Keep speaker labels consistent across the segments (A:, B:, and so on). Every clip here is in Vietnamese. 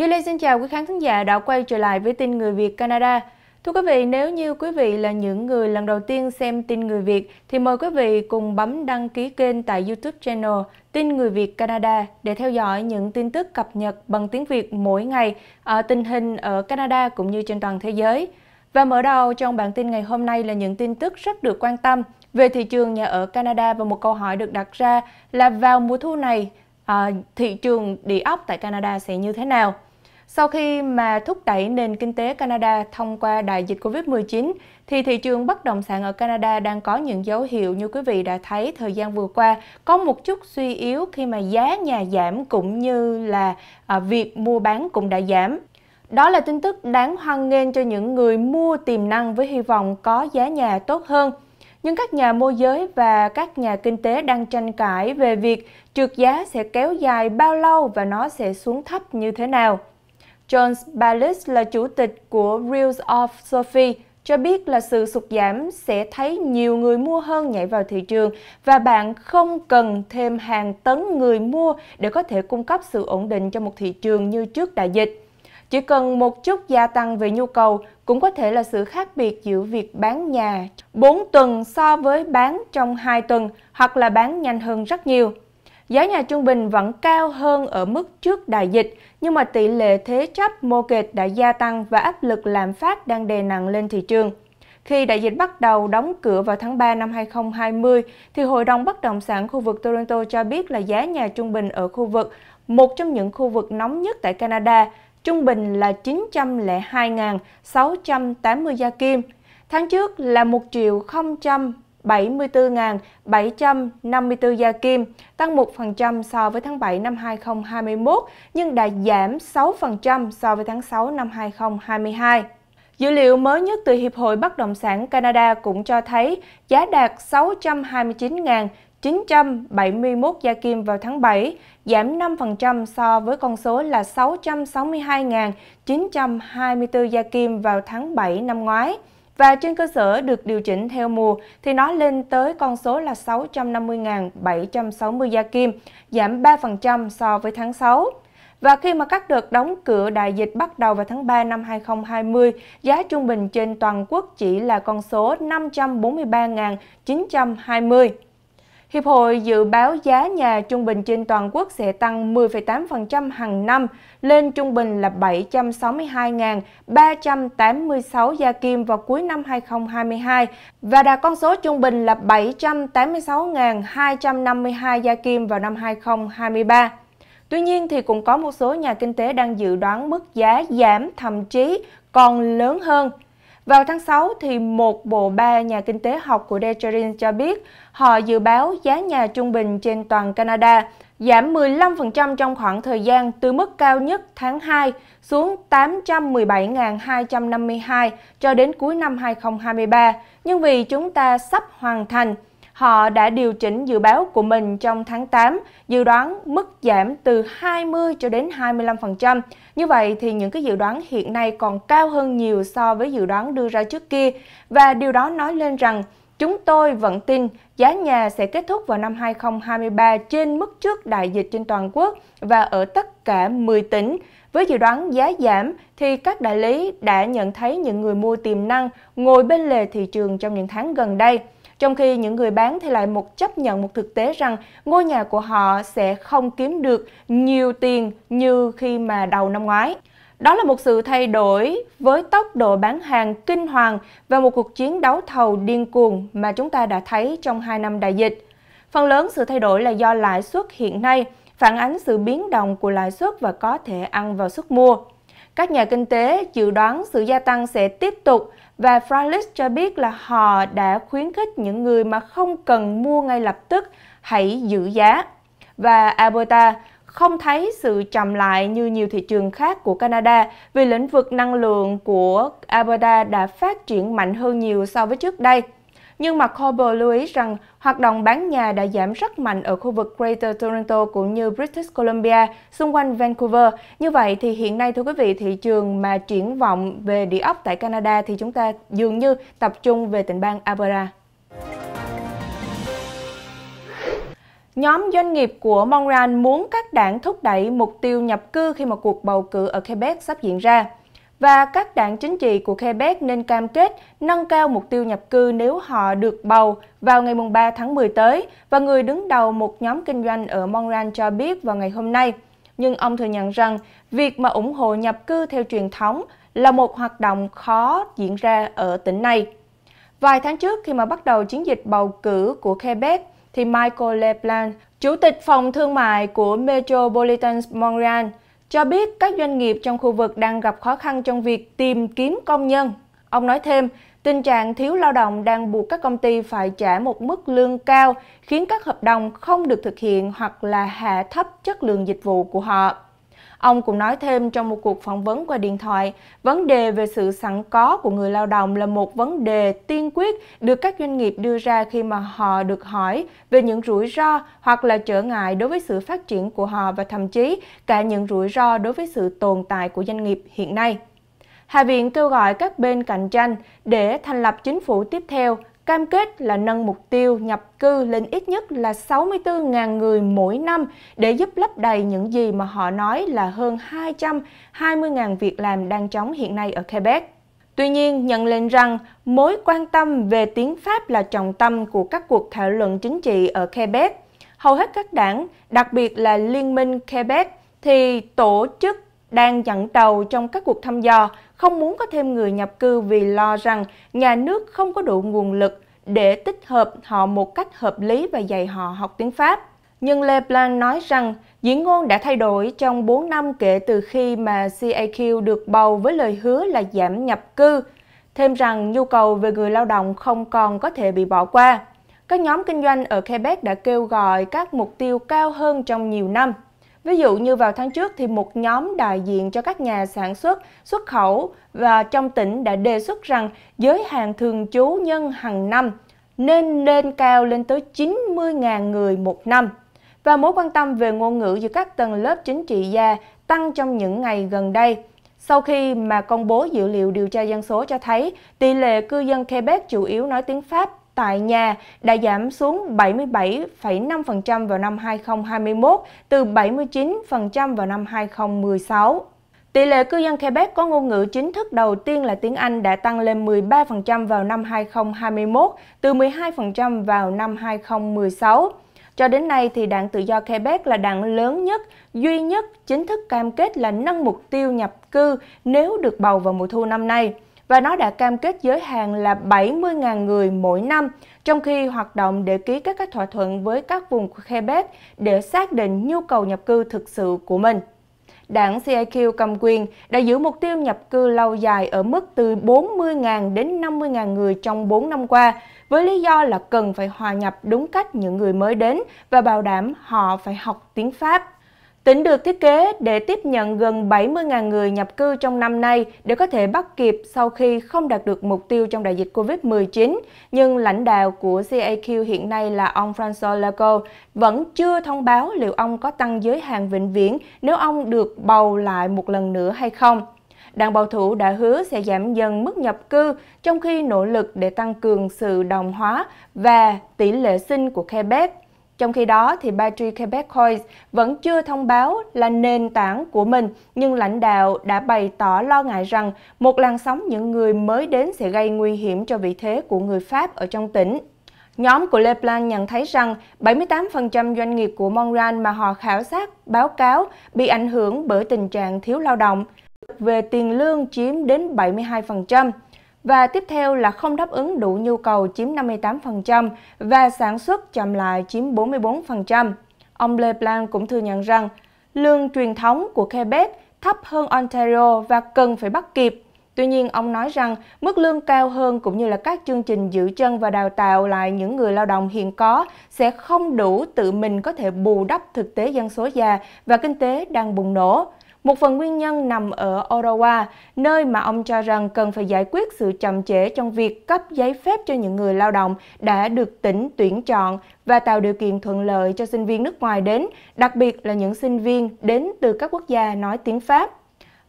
A: Duy Lê xin chào quý khán thính giả đã quay trở lại với tin Người Việt Canada. Thưa quý vị, nếu như quý vị là những người lần đầu tiên xem tin Người Việt, thì mời quý vị cùng bấm đăng ký kênh tại YouTube channel Tin Người Việt Canada để theo dõi những tin tức cập nhật bằng tiếng Việt mỗi ngày, ở tình hình ở Canada cũng như trên toàn thế giới. Và mở đầu trong bản tin ngày hôm nay là những tin tức rất được quan tâm về thị trường nhà ở Canada và một câu hỏi được đặt ra là vào mùa thu này, à, thị trường địa ốc tại Canada sẽ như thế nào? Sau khi mà thúc đẩy nền kinh tế Canada thông qua đại dịch Covid-19, thì thị trường bất động sản ở Canada đang có những dấu hiệu như quý vị đã thấy thời gian vừa qua có một chút suy yếu khi mà giá nhà giảm cũng như là à, việc mua bán cũng đã giảm. Đó là tin tức đáng hoan nghênh cho những người mua tiềm năng với hy vọng có giá nhà tốt hơn. Nhưng các nhà môi giới và các nhà kinh tế đang tranh cãi về việc trượt giá sẽ kéo dài bao lâu và nó sẽ xuống thấp như thế nào. John Balis là chủ tịch của Reels of Sophie, cho biết là sự sụt giảm sẽ thấy nhiều người mua hơn nhảy vào thị trường và bạn không cần thêm hàng tấn người mua để có thể cung cấp sự ổn định cho một thị trường như trước đại dịch. Chỉ cần một chút gia tăng về nhu cầu cũng có thể là sự khác biệt giữa việc bán nhà 4 tuần so với bán trong 2 tuần hoặc là bán nhanh hơn rất nhiều giá nhà trung bình vẫn cao hơn ở mức trước đại dịch, nhưng mà tỷ lệ thế chấp mô kịch đã gia tăng và áp lực lạm phát đang đè nặng lên thị trường. Khi đại dịch bắt đầu đóng cửa vào tháng 3 năm 2020, thì Hội đồng Bất động sản khu vực Toronto cho biết là giá nhà trung bình ở khu vực, một trong những khu vực nóng nhất tại Canada, trung bình là 902.680 gia kim. Tháng trước là 1 triệu 74.754 gia kim, tăng 1% so với tháng 7 năm 2021 nhưng đã giảm 6% so với tháng 6 năm 2022. Dữ liệu mới nhất từ Hiệp hội Bất động sản Canada cũng cho thấy giá đạt 629.971 gia kim vào tháng 7, giảm 5% so với con số là 662.924 gia kim vào tháng 7 năm ngoái và trên cơ sở được điều chỉnh theo mùa thì nó lên tới con số là 650.760 gia kim, giảm 3% so với tháng 6. Và khi mà các đợt đóng cửa đại dịch bắt đầu vào tháng 3 năm 2020, giá trung bình trên toàn quốc chỉ là con số 543.920. Hiệp hội dự báo giá nhà trung bình trên toàn quốc sẽ tăng 10,8% hàng năm, lên trung bình là 762.386 gia kim vào cuối năm 2022 và đạt con số trung bình là 786.252 gia kim vào năm 2023. Tuy nhiên thì cũng có một số nhà kinh tế đang dự đoán mức giá giảm thậm chí còn lớn hơn. Vào tháng 6, thì một bộ ba nhà kinh tế học của Decherin cho biết họ dự báo giá nhà trung bình trên toàn Canada giảm 15% trong khoảng thời gian từ mức cao nhất tháng 2 xuống 817.252 cho đến cuối năm 2023. Nhưng vì chúng ta sắp hoàn thành họ đã điều chỉnh dự báo của mình trong tháng 8, dự đoán mức giảm từ 20 cho đến 25%. Như vậy thì những cái dự đoán hiện nay còn cao hơn nhiều so với dự đoán đưa ra trước kia và điều đó nói lên rằng Chúng tôi vẫn tin giá nhà sẽ kết thúc vào năm 2023 trên mức trước đại dịch trên toàn quốc và ở tất cả 10 tỉnh. Với dự đoán giá giảm thì các đại lý đã nhận thấy những người mua tiềm năng ngồi bên lề thị trường trong những tháng gần đây. Trong khi những người bán thì lại một chấp nhận một thực tế rằng ngôi nhà của họ sẽ không kiếm được nhiều tiền như khi mà đầu năm ngoái. Đó là một sự thay đổi với tốc độ bán hàng kinh hoàng và một cuộc chiến đấu thầu điên cuồng mà chúng ta đã thấy trong 2 năm đại dịch. Phần lớn sự thay đổi là do lãi suất hiện nay, phản ánh sự biến động của lãi suất và có thể ăn vào sức mua. Các nhà kinh tế dự đoán sự gia tăng sẽ tiếp tục và Freilich cho biết là họ đã khuyến khích những người mà không cần mua ngay lập tức hãy giữ giá. Và Alberta không thấy sự chậm lại như nhiều thị trường khác của Canada vì lĩnh vực năng lượng của Alberta đã phát triển mạnh hơn nhiều so với trước đây nhưng mà McCorber lưu ý rằng hoạt động bán nhà đã giảm rất mạnh ở khu vực Greater Toronto cũng như British Columbia xung quanh Vancouver. Như vậy thì hiện nay thưa quý vị, thị trường mà triển vọng về địa ốc tại Canada thì chúng ta dường như tập trung về tỉnh bang Alberta. Nhóm doanh nghiệp của Montreal muốn các đảng thúc đẩy mục tiêu nhập cư khi mà cuộc bầu cử ở Quebec sắp diễn ra và các đảng chính trị của Quebec nên cam kết nâng cao mục tiêu nhập cư nếu họ được bầu vào ngày 3 tháng 10 tới và người đứng đầu một nhóm kinh doanh ở Montreal cho biết vào ngày hôm nay. Nhưng ông thừa nhận rằng việc mà ủng hộ nhập cư theo truyền thống là một hoạt động khó diễn ra ở tỉnh này. Vài tháng trước khi mà bắt đầu chiến dịch bầu cử của Quebec, thì Michael LeBlanc, Chủ tịch Phòng Thương mại của Metropolitan Montreal, cho biết các doanh nghiệp trong khu vực đang gặp khó khăn trong việc tìm kiếm công nhân. Ông nói thêm, tình trạng thiếu lao động đang buộc các công ty phải trả một mức lương cao, khiến các hợp đồng không được thực hiện hoặc là hạ thấp chất lượng dịch vụ của họ. Ông cũng nói thêm trong một cuộc phỏng vấn qua điện thoại, vấn đề về sự sẵn có của người lao động là một vấn đề tiên quyết được các doanh nghiệp đưa ra khi mà họ được hỏi về những rủi ro hoặc là trở ngại đối với sự phát triển của họ và thậm chí cả những rủi ro đối với sự tồn tại của doanh nghiệp hiện nay. Hạ viện kêu gọi các bên cạnh tranh để thành lập chính phủ tiếp theo – cam kết là nâng mục tiêu nhập cư lên ít nhất là 64.000 người mỗi năm để giúp lấp đầy những gì mà họ nói là hơn 220.000 việc làm đang trống hiện nay ở Quebec. Tuy nhiên, nhận lên rằng mối quan tâm về tiếng Pháp là trọng tâm của các cuộc thảo luận chính trị ở Quebec. Hầu hết các đảng, đặc biệt là Liên minh Quebec, thì tổ chức đang dẫn đầu trong các cuộc thăm dò không muốn có thêm người nhập cư vì lo rằng nhà nước không có đủ nguồn lực để tích hợp họ một cách hợp lý và dạy họ học tiếng Pháp. Nhưng LeBlanc nói rằng diễn ngôn đã thay đổi trong 4 năm kể từ khi mà CAQ được bầu với lời hứa là giảm nhập cư, thêm rằng nhu cầu về người lao động không còn có thể bị bỏ qua. Các nhóm kinh doanh ở Quebec đã kêu gọi các mục tiêu cao hơn trong nhiều năm. Ví dụ như vào tháng trước thì một nhóm đại diện cho các nhà sản xuất, xuất khẩu và trong tỉnh đã đề xuất rằng giới hàng thường trú nhân hàng năm nên lên cao lên tới 90.000 người một năm. Và mối quan tâm về ngôn ngữ giữa các tầng lớp chính trị gia tăng trong những ngày gần đây. Sau khi mà công bố dữ liệu điều tra dân số cho thấy tỷ lệ cư dân Quebec chủ yếu nói tiếng Pháp tại nhà đã giảm xuống 77,5% vào năm 2021 từ 79% vào năm 2016. Tỷ lệ cư dân Quebec có ngôn ngữ chính thức đầu tiên là tiếng Anh đã tăng lên 13% vào năm 2021, từ 12% vào năm 2016. Cho đến nay thì đảng tự do Quebec là đảng lớn nhất, duy nhất chính thức cam kết là nâng mục tiêu nhập cư nếu được bầu vào mùa thu năm nay và nó đã cam kết giới hạn là 70.000 người mỗi năm, trong khi hoạt động để ký các thỏa thuận với các vùng Quebec để xác định nhu cầu nhập cư thực sự của mình. Đảng CIQ cầm quyền đã giữ mục tiêu nhập cư lâu dài ở mức từ 40.000 đến 50.000 người trong 4 năm qua, với lý do là cần phải hòa nhập đúng cách những người mới đến và bảo đảm họ phải học tiếng Pháp. Tỉnh được thiết kế để tiếp nhận gần 70.000 người nhập cư trong năm nay để có thể bắt kịp sau khi không đạt được mục tiêu trong đại dịch COVID-19, nhưng lãnh đạo của CAQ hiện nay là ông François Legault vẫn chưa thông báo liệu ông có tăng giới hạn vĩnh viễn nếu ông được bầu lại một lần nữa hay không. Đảng Bảo thủ đã hứa sẽ giảm dần mức nhập cư trong khi nỗ lực để tăng cường sự đồng hóa và tỷ lệ sinh của Quebec. Trong khi đó, thì Battery Quebec Coins vẫn chưa thông báo là nền tảng của mình, nhưng lãnh đạo đã bày tỏ lo ngại rằng một làn sóng những người mới đến sẽ gây nguy hiểm cho vị thế của người Pháp ở trong tỉnh. Nhóm của Leplan nhận thấy rằng 78% doanh nghiệp của Montreal mà họ khảo sát báo cáo bị ảnh hưởng bởi tình trạng thiếu lao động. Về tiền lương chiếm đến 72% và tiếp theo là không đáp ứng đủ nhu cầu chiếm 58% và sản xuất chậm lại chiếm 44%. Ông LeBlanc cũng thừa nhận rằng lương truyền thống của Quebec thấp hơn Ontario và cần phải bắt kịp. Tuy nhiên, ông nói rằng mức lương cao hơn cũng như là các chương trình giữ chân và đào tạo lại những người lao động hiện có sẽ không đủ tự mình có thể bù đắp thực tế dân số già và kinh tế đang bùng nổ. Một phần nguyên nhân nằm ở Ottawa, nơi mà ông cho rằng cần phải giải quyết sự chậm trễ trong việc cấp giấy phép cho những người lao động đã được tỉnh tuyển chọn và tạo điều kiện thuận lợi cho sinh viên nước ngoài đến, đặc biệt là những sinh viên đến từ các quốc gia nói tiếng Pháp.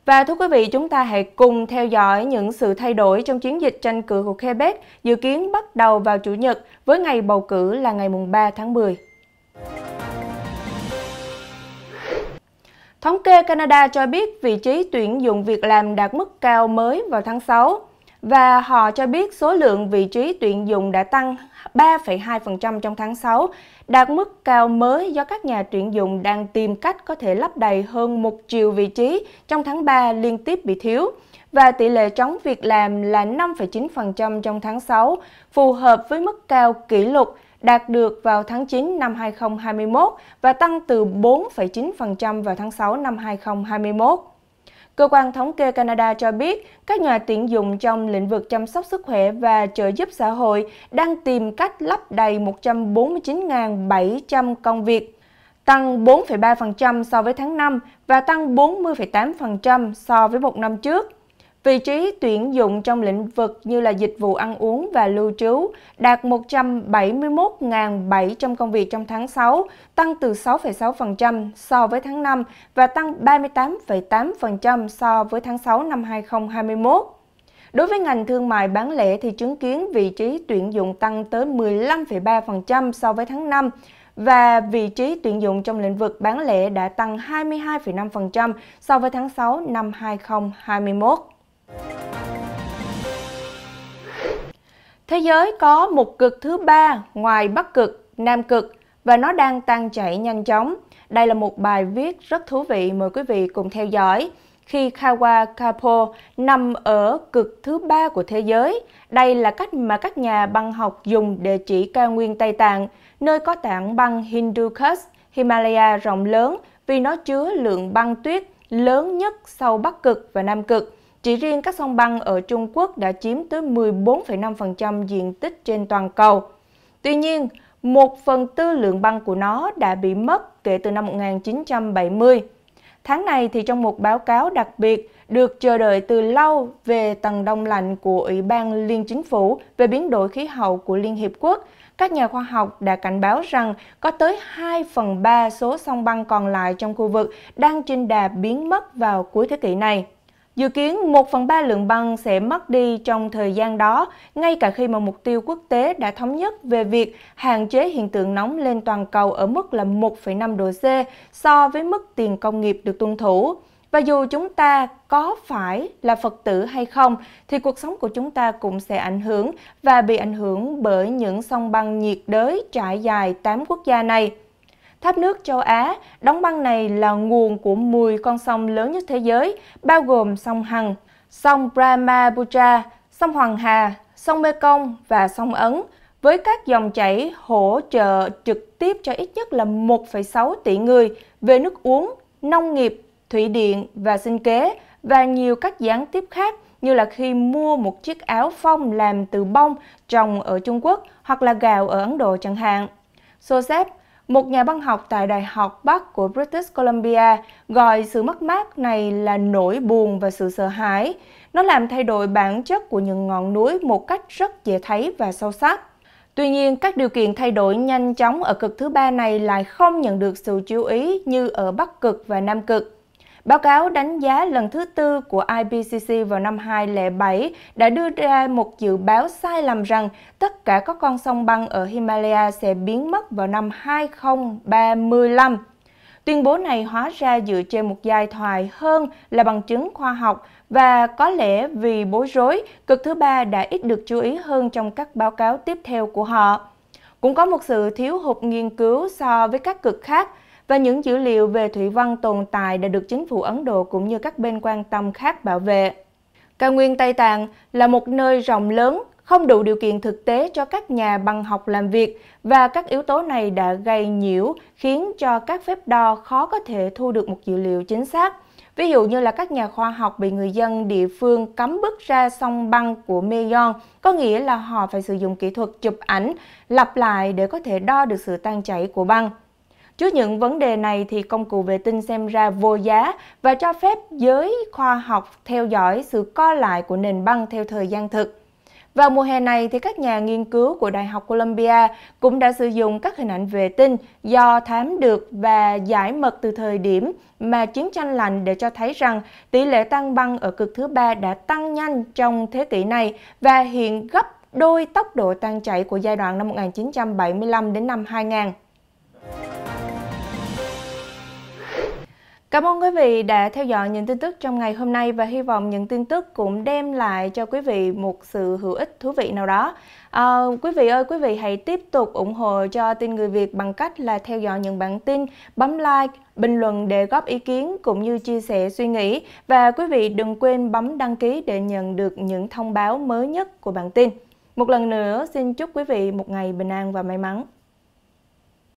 A: Và thưa quý vị, chúng ta hãy cùng theo dõi những sự thay đổi trong chiến dịch tranh cử của Quebec dự kiến bắt đầu vào Chủ nhật với ngày bầu cử là ngày 3 tháng 10. Thống kê Canada cho biết vị trí tuyển dụng việc làm đạt mức cao mới vào tháng 6 và họ cho biết số lượng vị trí tuyển dụng đã tăng 3,2% trong tháng 6, đạt mức cao mới do các nhà tuyển dụng đang tìm cách có thể lấp đầy hơn 1 triệu vị trí trong tháng 3 liên tiếp bị thiếu và tỷ lệ trống việc làm là 5,9% trong tháng 6, phù hợp với mức cao kỷ lục đạt được vào tháng 9 năm 2021 và tăng từ 4,9% vào tháng 6 năm 2021. Cơ quan thống kê Canada cho biết, các nhà tuyển dụng trong lĩnh vực chăm sóc sức khỏe và trợ giúp xã hội đang tìm cách lấp đầy 149.700 công việc, tăng 4,3% so với tháng 5 và tăng 40,8% so với một năm trước. Vị trí tuyển dụng trong lĩnh vực như là dịch vụ ăn uống và lưu trú đạt 171.700 công việc trong tháng 6, tăng từ 6,6% so với tháng 5 và tăng 38,8% so với tháng 6 năm 2021. Đối với ngành thương mại bán lẻ thì chứng kiến vị trí tuyển dụng tăng tới 15,3% so với tháng 5 và vị trí tuyển dụng trong lĩnh vực bán lẻ đã tăng 22,5% so với tháng 6 năm 2021. Thế giới có một cực thứ ba ngoài Bắc cực, Nam cực và nó đang tăng chạy nhanh chóng. Đây là một bài viết rất thú vị mời quý vị cùng theo dõi. Khi Kawa Kapo nằm ở cực thứ ba của thế giới, đây là cách mà các nhà băng học dùng để chỉ cao nguyên Tây Tạng, nơi có tảng băng Hindu Kush, Himalaya rộng lớn vì nó chứa lượng băng tuyết lớn nhất sau Bắc Cực và Nam Cực. Chỉ riêng các sông băng ở Trung Quốc đã chiếm tới 14,5% diện tích trên toàn cầu. Tuy nhiên, một phần tư lượng băng của nó đã bị mất kể từ năm 1970. Tháng này thì trong một báo cáo đặc biệt được chờ đợi từ lâu về tầng đông lạnh của Ủy ban Liên Chính phủ về biến đổi khí hậu của Liên Hiệp Quốc, các nhà khoa học đã cảnh báo rằng có tới 2 phần 3 số sông băng còn lại trong khu vực đang trên đà biến mất vào cuối thế kỷ này. Dự kiến 1 phần 3 lượng băng sẽ mất đi trong thời gian đó, ngay cả khi mà mục tiêu quốc tế đã thống nhất về việc hạn chế hiện tượng nóng lên toàn cầu ở mức là 1,5 độ C so với mức tiền công nghiệp được tuân thủ. Và dù chúng ta có phải là Phật tử hay không, thì cuộc sống của chúng ta cũng sẽ ảnh hưởng và bị ảnh hưởng bởi những sông băng nhiệt đới trải dài 8 quốc gia này. Tháp nước châu Á, đóng băng này là nguồn của 10 con sông lớn nhất thế giới, bao gồm sông Hằng, sông Brahmaputra, sông Hoàng Hà, sông Mekong và sông Ấn, với các dòng chảy hỗ trợ trực tiếp cho ít nhất là 1,6 tỷ người về nước uống, nông nghiệp, thủy điện và sinh kế và nhiều các gián tiếp khác như là khi mua một chiếc áo phông làm từ bông trồng ở Trung Quốc hoặc là gạo ở Ấn Độ chẳng hạn. Joseph một nhà văn học tại Đại học Bắc của British Columbia, gọi sự mất mát này là nỗi buồn và sự sợ hãi. Nó làm thay đổi bản chất của những ngọn núi một cách rất dễ thấy và sâu sắc. Tuy nhiên, các điều kiện thay đổi nhanh chóng ở cực thứ ba này lại không nhận được sự chú ý như ở Bắc Cực và Nam Cực. Báo cáo đánh giá lần thứ tư của IPCC vào năm 2007 đã đưa ra một dự báo sai lầm rằng tất cả các con sông băng ở Himalaya sẽ biến mất vào năm 2035. Tuyên bố này hóa ra dựa trên một giai thoại hơn là bằng chứng khoa học và có lẽ vì bối rối, cực thứ ba đã ít được chú ý hơn trong các báo cáo tiếp theo của họ. Cũng có một sự thiếu hụt nghiên cứu so với các cực khác, và những dữ liệu về thủy văn tồn tại đã được chính phủ Ấn Độ cũng như các bên quan tâm khác bảo vệ. Cao nguyên Tây Tạng là một nơi rộng lớn, không đủ điều kiện thực tế cho các nhà băng học làm việc và các yếu tố này đã gây nhiễu khiến cho các phép đo khó có thể thu được một dữ liệu chính xác. Ví dụ như là các nhà khoa học bị người dân địa phương cấm bước ra sông băng của Mekong, có nghĩa là họ phải sử dụng kỹ thuật chụp ảnh lặp lại để có thể đo được sự tan chảy của băng. Trước những vấn đề này thì công cụ vệ tinh xem ra vô giá và cho phép giới khoa học theo dõi sự co lại của nền băng theo thời gian thực. Vào mùa hè này thì các nhà nghiên cứu của Đại học Columbia cũng đã sử dụng các hình ảnh vệ tinh do thám được và giải mật từ thời điểm mà chiến tranh lạnh để cho thấy rằng tỷ lệ tăng băng ở cực thứ ba đã tăng nhanh trong thế kỷ này và hiện gấp đôi tốc độ tan chảy của giai đoạn năm 1975 đến năm 2000. Cảm ơn quý vị đã theo dõi những tin tức trong ngày hôm nay và hy vọng những tin tức cũng đem lại cho quý vị một sự hữu ích thú vị nào đó. À, quý vị ơi, quý vị hãy tiếp tục ủng hộ cho tin người Việt bằng cách là theo dõi những bản tin, bấm like, bình luận để góp ý kiến cũng như chia sẻ suy nghĩ và quý vị đừng quên bấm đăng ký để nhận được những thông báo mới nhất của bản tin. Một lần nữa xin chúc quý vị một ngày bình an và may mắn.